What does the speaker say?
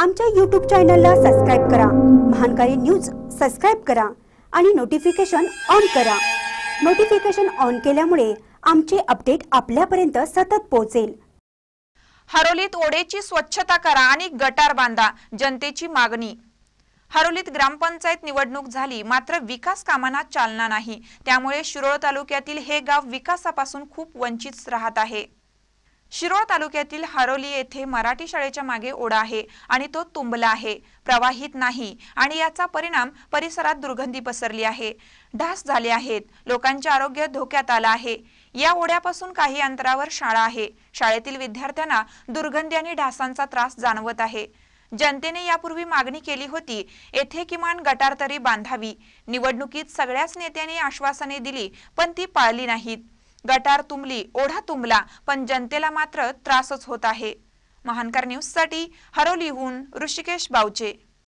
आमच्या यूट्यूब चॅनलला सबस्क्राईब करा महानकारी न्यूज सबस्क्राईब करा आणि नोटिफिकेशन ऑन करा नोटिफिकेशन ऑन केल्यामुळे आमचे अपडेट आपल्यापर्यंत सतत पोहोचेल हरोलीत ओढेची स्वच्छता करा आणि गटार बांधा जनतेची मागणी हरोलीत ग्रामपंचायत निवडणूक झाली मात्र विकास कामांना चालना नाही त्यामुळे शिरोळ तालुक्यातील हे गाव विकासापासून खूप वंचित राहत आहे शिरोळ तालुक्यातील हारोली येथे मराठी शाळेच्या मागे ओढा आहे आणि तो तुंबला आहे प्रवाहित नाही आणि याचा परिणाम परिसरात दुर्गंधी पसरली आहे ढास झाले आहेत लोकांचे आरोग्य धोक्यात आलं आहे या ओढ्यापासून काही अंतरावर शाळा आहे शाळेतील विद्यार्थ्यांना दुर्गंधी आणि ढासांचा त्रास जाणवत आहे जनतेने यापूर्वी मागणी केली होती येथे किमान गटार तरी बांधावी निवडणुकीत सगळ्याच नेत्यांनी आश्वासने दिली पण ती पाळली नाहीत गटार तुंबली ओढा तुंबला पण जनतेला मात्र त्रासच होत आहे महानकर साठी हरोलीहून ऋषिकेश बावचे